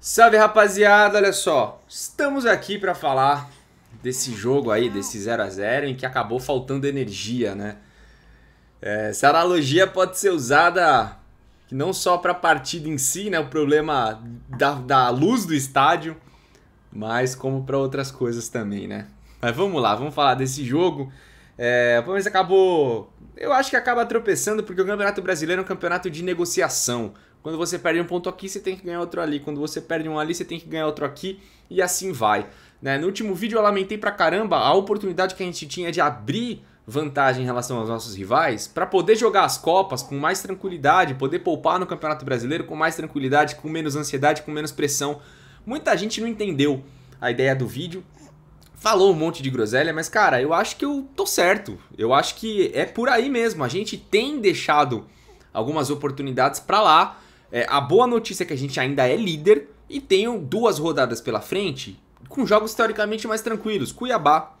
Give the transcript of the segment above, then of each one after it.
Salve rapaziada, olha só, estamos aqui para falar desse jogo aí, desse 0 a 0 em que acabou faltando energia, né? É, essa analogia pode ser usada não só para a partida em si, né, o problema da, da luz do estádio, mas como para outras coisas também, né? Mas vamos lá, vamos falar desse jogo. É, o Palmeiras acabou, eu acho que acaba tropeçando porque o Campeonato Brasileiro é um campeonato de negociação. Quando você perde um ponto aqui, você tem que ganhar outro ali. Quando você perde um ali, você tem que ganhar outro aqui. E assim vai. Né? No último vídeo eu lamentei pra caramba a oportunidade que a gente tinha de abrir vantagem em relação aos nossos rivais, para poder jogar as Copas com mais tranquilidade, poder poupar no Campeonato Brasileiro com mais tranquilidade, com menos ansiedade, com menos pressão. Muita gente não entendeu a ideia do vídeo, falou um monte de groselha, mas cara, eu acho que eu tô certo. Eu acho que é por aí mesmo. A gente tem deixado algumas oportunidades para lá é, a boa notícia é que a gente ainda é líder e tem duas rodadas pela frente com jogos teoricamente mais tranquilos. Cuiabá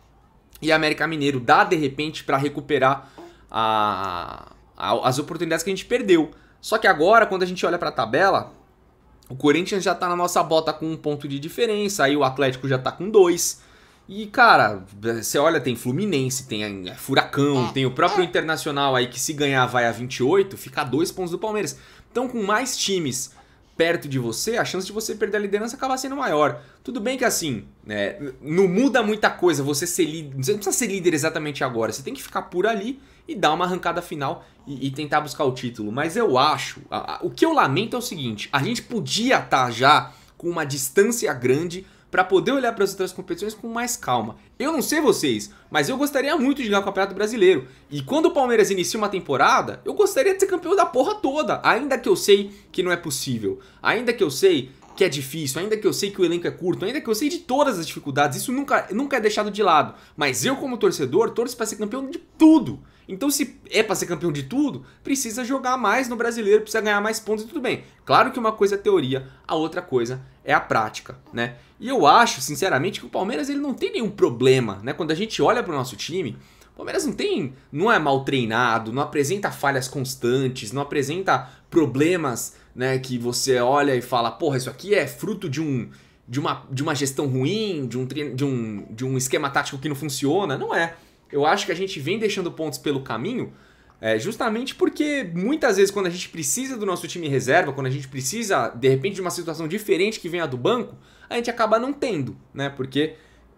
e América Mineiro dá de repente para recuperar a, a, as oportunidades que a gente perdeu. Só que agora, quando a gente olha para a tabela, o Corinthians já está na nossa bota com um ponto de diferença, aí o Atlético já está com dois. E, cara, você olha, tem Fluminense, tem eh, Furacão, é, tem o próprio é. Internacional aí que se ganhar vai a 28, fica a dois pontos do Palmeiras. Então, com mais times perto de você, a chance de você perder a liderança acaba sendo maior. Tudo bem que assim, é, não muda muita coisa você ser líder. Você não precisa ser líder exatamente agora, você tem que ficar por ali e dar uma arrancada final e, e tentar buscar o título. Mas eu acho. A, a, o que eu lamento é o seguinte: a gente podia estar tá já com uma distância grande para poder olhar para as outras competições com mais calma. Eu não sei vocês, mas eu gostaria muito de ganhar o Campeonato Brasileiro. E quando o Palmeiras inicia uma temporada, eu gostaria de ser campeão da porra toda, ainda que eu sei que não é possível. Ainda que eu sei que é difícil, ainda que eu sei que o elenco é curto, ainda que eu sei de todas as dificuldades, isso nunca, nunca é deixado de lado. Mas eu, como torcedor, torço para ser campeão de tudo. Então, se é para ser campeão de tudo, precisa jogar mais no brasileiro, precisa ganhar mais pontos e tudo bem. Claro que uma coisa é teoria, a outra coisa é a prática, né? E eu acho, sinceramente, que o Palmeiras ele não tem nenhum problema, né? Quando a gente olha para o nosso time, o Palmeiras não tem, não é mal treinado, não apresenta falhas constantes, não apresenta problemas, né, que você olha e fala, porra, isso aqui é fruto de um de uma, de uma gestão ruim, de um, de, um, de um esquema tático que não funciona, não é eu acho que a gente vem deixando pontos pelo caminho, é, justamente porque muitas vezes quando a gente precisa do nosso time reserva, quando a gente precisa de repente de uma situação diferente que venha do banco, a gente acaba não tendo, né? Porque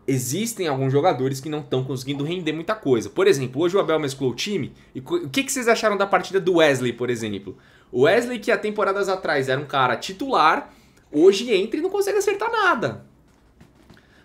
existem alguns jogadores que não estão conseguindo render muita coisa. Por exemplo, hoje o Abel mesclou o time. E o que, que vocês acharam da partida do Wesley, por exemplo? O Wesley, que há temporadas atrás era um cara titular, hoje entra e não consegue acertar nada.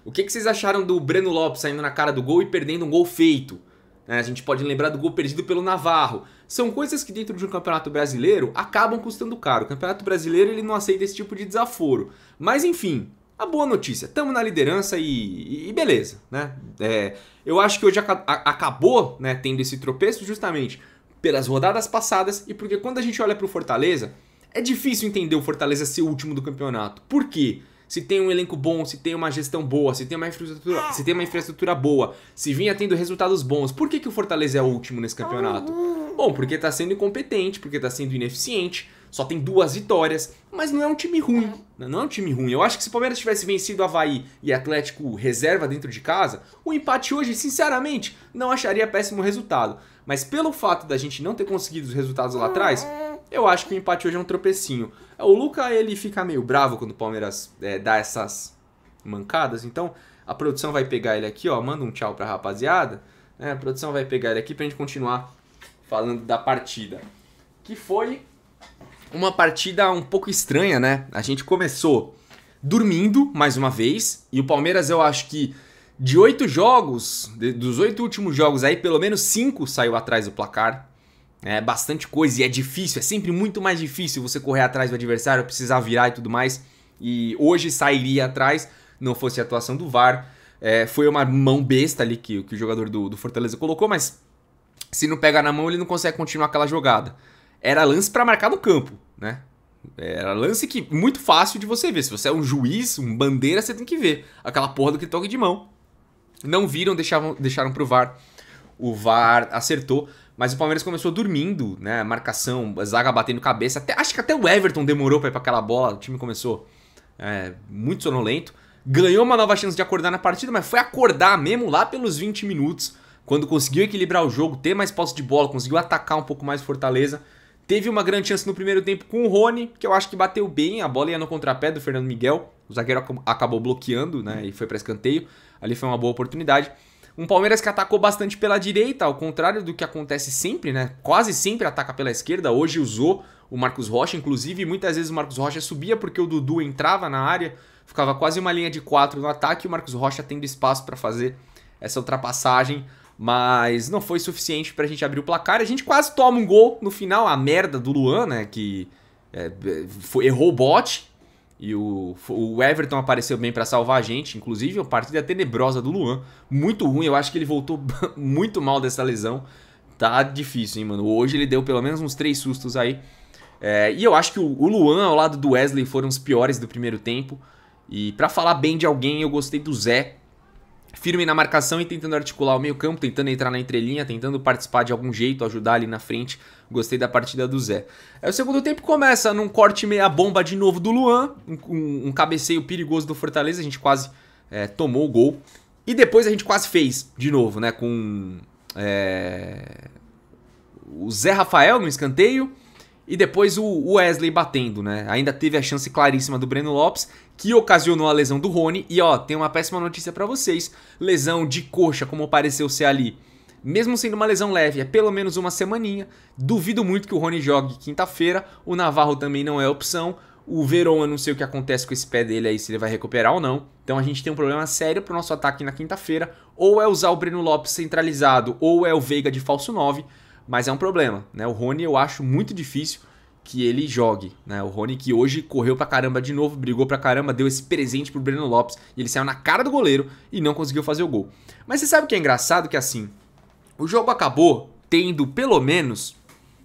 O que, que vocês acharam do Breno Lopes saindo na cara do gol e perdendo um gol feito? Né, a gente pode lembrar do gol perdido pelo Navarro. São coisas que dentro de um campeonato brasileiro acabam custando caro. O campeonato brasileiro ele não aceita esse tipo de desaforo. Mas enfim, a boa notícia, estamos na liderança e, e beleza, né? É, eu acho que hoje a, a, acabou né, tendo esse tropeço justamente pelas rodadas passadas e porque quando a gente olha para o Fortaleza, é difícil entender o Fortaleza ser o último do campeonato. Por quê? se tem um elenco bom, se tem uma gestão boa, se tem uma infraestrutura, se tem uma infraestrutura boa, se vinha tendo resultados bons, por que, que o Fortaleza é o último nesse campeonato? Uhum. Bom, porque está sendo incompetente, porque está sendo ineficiente, só tem duas vitórias, mas não é um time ruim. É. Né? Não é um time ruim. Eu acho que se o Palmeiras tivesse vencido Havaí e Atlético reserva dentro de casa, o empate hoje, sinceramente, não acharia péssimo resultado. Mas pelo fato da gente não ter conseguido os resultados lá atrás, eu acho que o empate hoje é um tropecinho. O Luca, ele fica meio bravo quando o Palmeiras é, dá essas mancadas, então a produção vai pegar ele aqui, ó, manda um tchau pra rapaziada. É, a produção vai pegar ele aqui pra gente continuar falando da partida. Que foi uma partida um pouco estranha, né? A gente começou dormindo mais uma vez e o Palmeiras eu acho que de oito jogos, de, dos oito últimos jogos aí, pelo menos cinco saiu atrás do placar. É bastante coisa e é difícil, é sempre muito mais difícil você correr atrás do adversário, precisar virar e tudo mais. E hoje sairia atrás, não fosse a atuação do VAR. É, foi uma mão besta ali que, que o jogador do, do Fortaleza colocou, mas se não pega na mão, ele não consegue continuar aquela jogada era lance para marcar no campo, né? Era lance que muito fácil de você ver. Se você é um juiz, um bandeira, você tem que ver aquela porra do que toque de mão. Não viram, deixavam, deixaram pro VAR. O VAR acertou, mas o Palmeiras começou dormindo, né? Marcação, zaga batendo cabeça. Até, acho que até o Everton demorou para ir pra aquela bola. O time começou é, muito sonolento. Ganhou uma nova chance de acordar na partida, mas foi acordar mesmo lá pelos 20 minutos. Quando conseguiu equilibrar o jogo, ter mais posse de bola, conseguiu atacar um pouco mais Fortaleza Teve uma grande chance no primeiro tempo com o Rony, que eu acho que bateu bem, a bola ia no contrapé do Fernando Miguel, o zagueiro acabou bloqueando né, e foi para escanteio, ali foi uma boa oportunidade. Um Palmeiras que atacou bastante pela direita, ao contrário do que acontece sempre, né? Quase sempre ataca pela esquerda. Hoje usou o Marcos Rocha, inclusive, muitas vezes o Marcos Rocha subia porque o Dudu entrava na área, ficava quase uma linha de quatro no ataque e o Marcos Rocha tendo espaço para fazer essa ultrapassagem mas não foi suficiente pra gente abrir o placar. A gente quase toma um gol no final, a merda do Luan, né, que é, é foi, errou o bote. E o, o Everton apareceu bem para salvar a gente, inclusive uma partida tenebrosa do Luan, muito ruim, eu acho que ele voltou muito mal dessa lesão. Tá difícil, hein, mano. Hoje ele deu pelo menos uns três sustos aí. É, e eu acho que o, o Luan ao lado do Wesley foram os piores do primeiro tempo. E para falar bem de alguém, eu gostei do Zé, firme na marcação e tentando articular o meio-campo, tentando entrar na entrelinha, tentando participar de algum jeito, ajudar ali na frente. Gostei da partida do Zé. Aí o segundo tempo começa num corte meia bomba de novo do Luan, um, um, cabeceio perigoso do Fortaleza, a gente quase é, tomou o gol. E depois a gente quase fez de novo, né? Com é, o Zé Rafael no escanteio e depois o Wesley batendo, né? Ainda teve a chance claríssima do Breno Lopes, que ocasionou a lesão do Rony. E ó, tem uma péssima notícia para vocês: lesão de coxa, como pareceu ser ali. Mesmo sendo uma lesão leve, é pelo menos uma semaninha. Duvido muito que o Rony jogue quinta-feira. O Navarro também não é opção. O Verón, eu não sei o que acontece com esse pé dele aí, se ele vai recuperar ou não. Então a gente tem um problema sério pro nosso ataque na quinta-feira. Ou é usar o Breno Lopes centralizado, ou é o Veiga de falso 9 mas é um problema. Né? O Rony eu acho muito difícil que ele jogue. Né? O Rony que hoje correu pra caramba de novo, brigou pra caramba, deu esse presente pro Breno Lopes e ele saiu na cara do goleiro e não conseguiu fazer o gol. Mas você sabe o que é engraçado? Que assim, o jogo acabou tendo pelo menos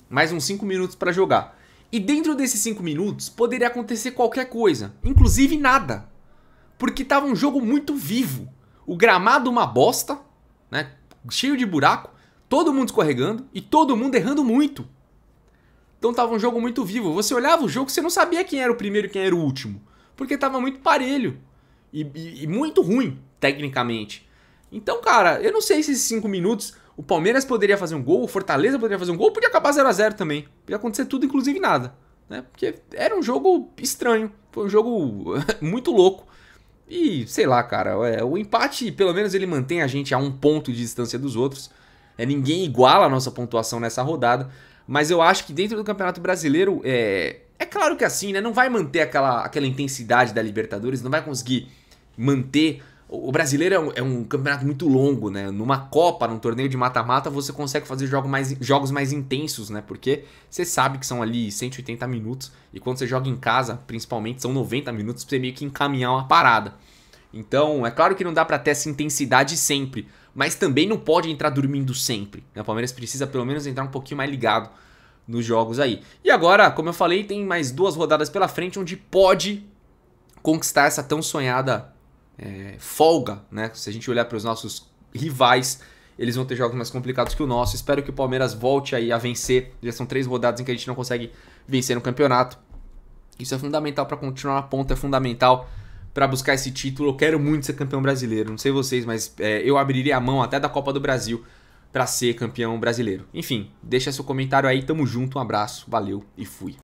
mais uns 5 minutos para jogar. E dentro desses 5 minutos poderia acontecer qualquer coisa, inclusive nada. Porque tava um jogo muito vivo. O gramado uma bosta, né? Cheio de buraco todo mundo escorregando e todo mundo errando muito. Então tava um jogo muito vivo. Você olhava o jogo, você não sabia quem era o primeiro e quem era o último. Porque tava muito parelho. E, e, e muito ruim, tecnicamente. Então, cara, eu não sei se esses cinco minutos o Palmeiras poderia fazer um gol, o Fortaleza poderia fazer um gol, podia acabar 0 a 0 também. Podia acontecer tudo, inclusive nada. Né? Porque era um jogo estranho. Foi um jogo muito louco. E, sei lá, cara, é, o empate, pelo menos ele mantém a gente a um ponto de distância dos outros. É, ninguém iguala a nossa pontuação nessa rodada. Mas eu acho que dentro do Campeonato Brasileiro, é, é claro que é assim, né? Não vai manter aquela, aquela intensidade da Libertadores, não vai conseguir manter. O brasileiro é um, é um campeonato muito longo, né? Numa Copa, num torneio de mata-mata, você consegue fazer jogo mais, jogos mais intensos, né? Porque você sabe que são ali 180 minutos, e quando você joga em casa, principalmente, são 90 minutos pra você meio que encaminhar uma parada. Então, é claro que não dá para ter essa intensidade sempre, mas também não pode entrar dormindo sempre. Né? O Palmeiras precisa pelo menos entrar um pouquinho mais ligado nos jogos aí. E agora, como eu falei, tem mais duas rodadas pela frente onde pode conquistar essa tão sonhada é, folga, né? Se a gente olhar para os nossos rivais, eles vão ter jogos mais complicados que o nosso. Espero que o Palmeiras volte aí a vencer. Já são três rodadas em que a gente não consegue vencer no campeonato. Isso é fundamental para continuar na ponta, é fundamental para buscar esse título. Eu quero muito ser campeão brasileiro. Não sei vocês, mas é, eu abriria a mão até da Copa do Brasil para ser campeão brasileiro. Enfim, deixa seu comentário aí. Tamo junto, um abraço, valeu e fui.